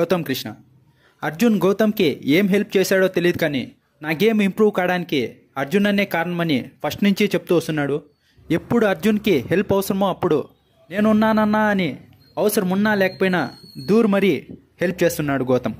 గౌతమ్ కృష్ణ అర్జున్ గౌతమ్కి ఏం హెల్ప్ చేశాడో తెలియదు కానీ నా గేమ్ ఇంప్రూవ్ కావడానికి అర్జున్ అనే కారణమని ఫస్ట్ నుంచి చెప్తూ వస్తున్నాడు ఎప్పుడు అర్జున్కి హెల్ప్ అవసరమో అప్పుడు నేనున్నానన్నా అని అవసరం ఉన్నా లేకపోయినా దూర్ మరీ హెల్ప్ చేస్తున్నాడు గౌతమ్